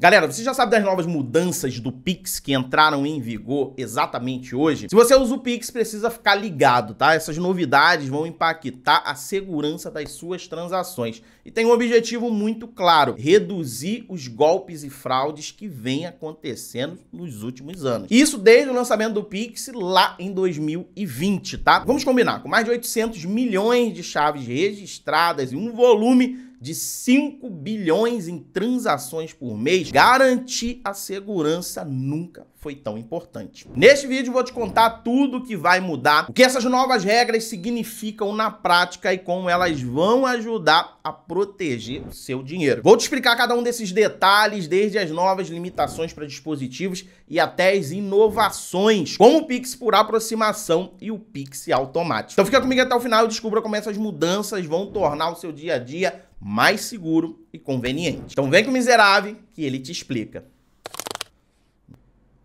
Galera, você já sabe das novas mudanças do Pix que entraram em vigor exatamente hoje? Se você usa o Pix, precisa ficar ligado, tá? Essas novidades vão impactar a segurança das suas transações. E tem um objetivo muito claro: reduzir os golpes e fraudes que vêm acontecendo nos últimos anos. Isso desde o lançamento do Pix lá em 2020, tá? Vamos combinar, com mais de 800 milhões de chaves registradas e um volume de 5 bilhões em transações por mês, garantir a segurança nunca foi tão importante. Neste vídeo vou te contar tudo o que vai mudar, o que essas novas regras significam na prática e como elas vão ajudar a proteger o seu dinheiro. Vou te explicar cada um desses detalhes, desde as novas limitações para dispositivos e até as inovações, como o Pix por aproximação e o Pix automático. Então fica comigo até o final e descubra como essas mudanças vão tornar o seu dia a dia mais seguro e conveniente. Então vem com o miserável que ele te explica.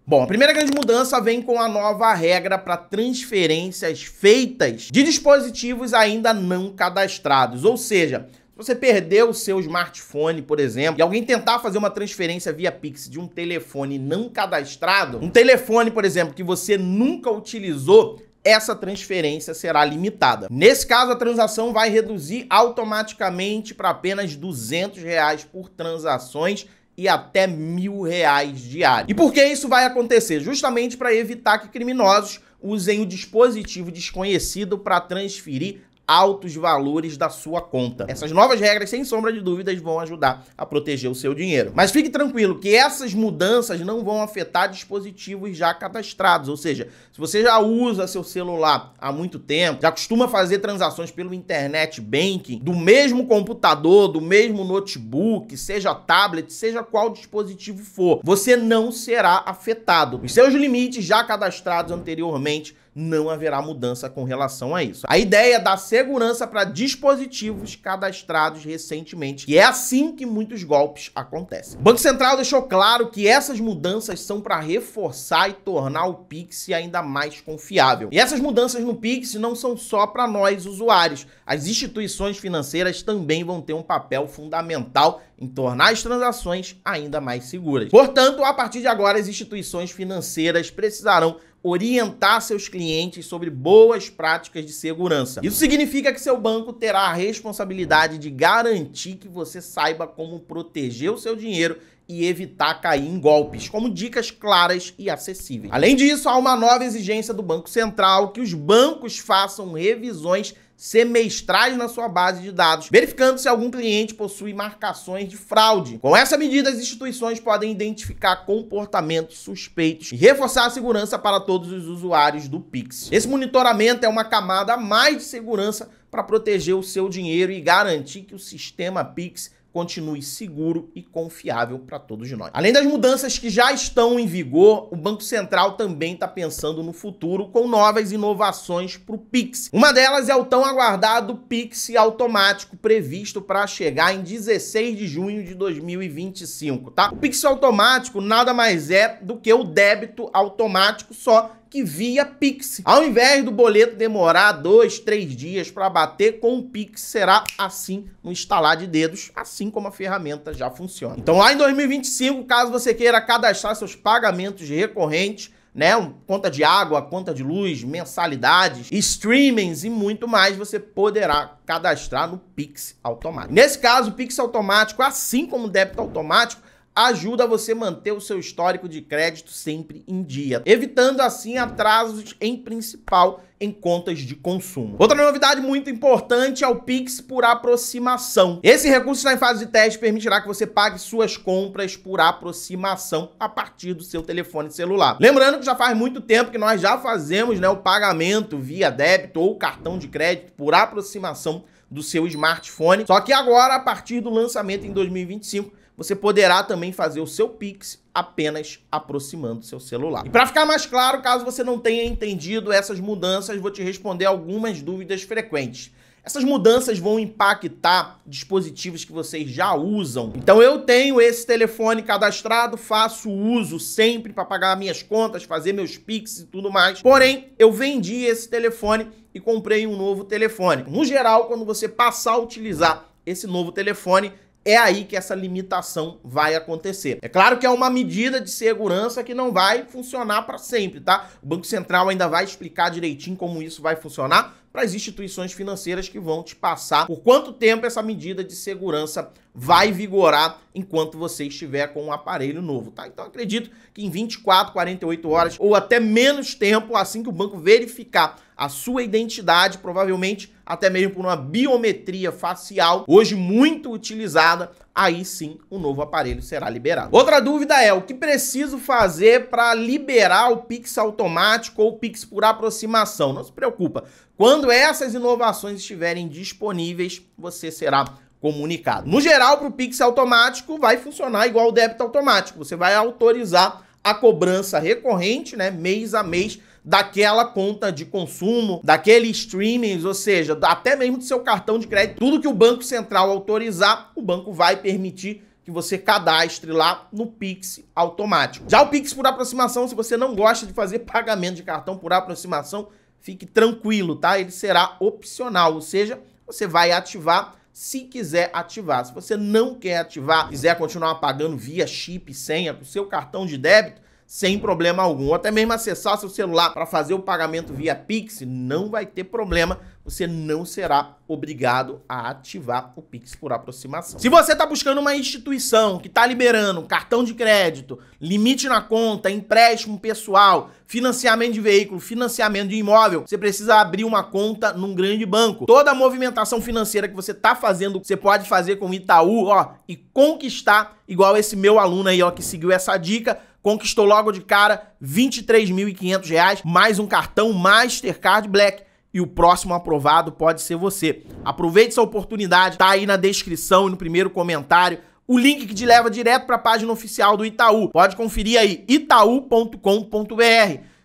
Bom, a primeira grande mudança vem com a nova regra para transferências feitas de dispositivos ainda não cadastrados, ou seja, se você perdeu o seu smartphone, por exemplo, e alguém tentar fazer uma transferência via Pix de um telefone não cadastrado, um telefone, por exemplo, que você nunca utilizou, essa transferência será limitada. Nesse caso, a transação vai reduzir automaticamente para apenas R$ reais por transações e até mil reais diário. E por que isso vai acontecer? Justamente para evitar que criminosos usem o dispositivo desconhecido para transferir altos valores da sua conta. Tá. Essas novas regras, sem sombra de dúvidas, vão ajudar a proteger o seu dinheiro. Mas fique tranquilo que essas mudanças não vão afetar dispositivos já cadastrados, ou seja, se você já usa seu celular há muito tempo, já costuma fazer transações pelo internet banking, do mesmo computador, do mesmo notebook, seja tablet, seja qual dispositivo for, você não será afetado. Os seus limites já cadastrados anteriormente não haverá mudança com relação a isso. A ideia é dar segurança para dispositivos cadastrados recentemente, e é assim que muitos golpes acontecem. O Banco Central deixou claro que essas mudanças são para reforçar e tornar o Pix ainda mais confiável. E essas mudanças no Pix não são só para nós usuários, as instituições financeiras também vão ter um papel fundamental em tornar as transações ainda mais seguras. Portanto, a partir de agora, as instituições financeiras precisarão orientar seus clientes sobre boas práticas de segurança. Isso significa que seu banco terá a responsabilidade de garantir que você saiba como proteger o seu dinheiro e evitar cair em golpes, como dicas claras e acessíveis. Além disso, há uma nova exigência do Banco Central que os bancos façam revisões semestrais na sua base de dados, verificando se algum cliente possui marcações de fraude. Com essa medida, as instituições podem identificar comportamentos suspeitos e reforçar a segurança para todos os usuários do Pix. Esse monitoramento é uma camada a mais de segurança para proteger o seu dinheiro e garantir que o sistema Pix continue seguro e confiável para todos nós. Além das mudanças que já estão em vigor, o Banco Central também está pensando no futuro com novas inovações para o Pix. Uma delas é o tão aguardado Pix automático previsto para chegar em 16 de junho de 2025, tá? O Pix automático nada mais é do que o débito automático só que via Pix. Ao invés do boleto demorar dois, três dias para bater com o Pix, será assim um instalar de dedos, assim como a ferramenta já funciona. Então lá em 2025, caso você queira cadastrar seus pagamentos recorrentes, né? Conta de água, conta de luz, mensalidades, streamings e muito mais você poderá cadastrar no Pix automático. Nesse caso, o Pix automático, assim como o débito automático, ajuda você a manter o seu histórico de crédito sempre em dia, evitando assim atrasos em principal em contas de consumo. Outra novidade muito importante é o Pix por aproximação. Esse recurso está em fase de teste permitirá que você pague suas compras por aproximação a partir do seu telefone celular. Lembrando que já faz muito tempo que nós já fazemos né, o pagamento via débito ou cartão de crédito por aproximação do seu smartphone. Só que agora, a partir do lançamento em 2025, você poderá também fazer o seu Pix apenas aproximando seu celular. E para ficar mais claro, caso você não tenha entendido essas mudanças, vou te responder algumas dúvidas frequentes. Essas mudanças vão impactar dispositivos que vocês já usam. Então eu tenho esse telefone cadastrado, faço uso sempre para pagar minhas contas, fazer meus Pix e tudo mais. Porém, eu vendi esse telefone e comprei um novo telefone. No geral, quando você passar a utilizar esse novo telefone, é aí que essa limitação vai acontecer. É claro que é uma medida de segurança que não vai funcionar para sempre, tá? O Banco Central ainda vai explicar direitinho como isso vai funcionar, para as instituições financeiras que vão te passar por quanto tempo essa medida de segurança vai vigorar enquanto você estiver com um aparelho novo, tá? Então acredito que em 24, 48 horas ou até menos tempo, assim que o banco verificar a sua identidade, provavelmente até mesmo por uma biometria facial, hoje muito utilizada, aí sim o um novo aparelho será liberado. Outra dúvida é o que preciso fazer para liberar o Pix automático ou Pix por aproximação. Não se preocupa, quando essas inovações estiverem disponíveis, você será comunicado. No geral, para o Pix automático vai funcionar igual o débito automático. Você vai autorizar a cobrança recorrente, né, mês a mês daquela conta de consumo, daquele streamings, ou seja, até mesmo do seu cartão de crédito. Tudo que o Banco Central autorizar, o banco vai permitir que você cadastre lá no Pix automático. Já o Pix por aproximação, se você não gosta de fazer pagamento de cartão por aproximação, fique tranquilo, tá? Ele será opcional, ou seja, você vai ativar se quiser ativar. Se você não quer ativar, quiser continuar pagando via chip, senha, com seu cartão de débito, sem problema algum. Ou até mesmo acessar seu celular para fazer o pagamento via Pix, não vai ter problema, você não será obrigado a ativar o Pix por aproximação. Se você está buscando uma instituição que está liberando cartão de crédito, limite na conta, empréstimo pessoal, financiamento de veículo, financiamento de imóvel, você precisa abrir uma conta num grande banco. Toda a movimentação financeira que você está fazendo, você pode fazer com Itaú, ó, e conquistar, igual esse meu aluno aí, ó, que seguiu essa dica conquistou logo de cara R$ 23.500, mais um cartão Mastercard Black. E o próximo aprovado pode ser você. Aproveite essa oportunidade, tá aí na descrição e no primeiro comentário o link que te leva direto para a página oficial do Itaú. Pode conferir aí, itaú.com.br.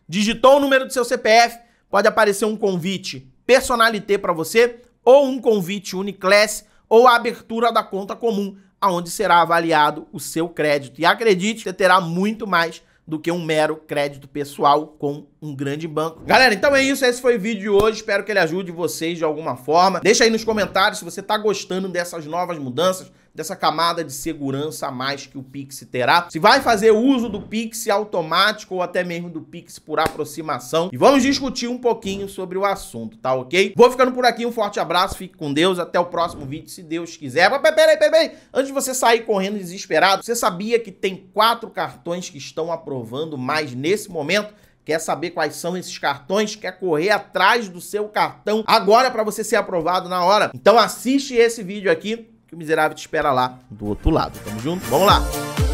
Digitou o número do seu CPF, pode aparecer um convite personalité para você ou um convite Uniclass ou a abertura da conta comum aonde será avaliado o seu crédito. E acredite, você terá muito mais do que um mero crédito pessoal com um grande banco. Galera, então é isso. Esse foi o vídeo de hoje. Espero que ele ajude vocês de alguma forma. Deixa aí nos comentários se você está gostando dessas novas mudanças, dessa camada de segurança a mais que o Pix terá. Se vai fazer uso do Pix automático ou até mesmo do Pix por aproximação. E vamos discutir um pouquinho sobre o assunto, tá ok? Vou ficando por aqui, um forte abraço, fique com Deus, até o próximo vídeo, se Deus quiser. Mas peraí, peraí, antes de você sair correndo desesperado, você sabia que tem quatro cartões que estão aprovando mais nesse momento? Quer saber quais são esses cartões? Quer correr atrás do seu cartão agora para você ser aprovado na hora? Então assiste esse vídeo aqui que o miserável te espera lá do outro lado. Tamo junto? Vamos lá!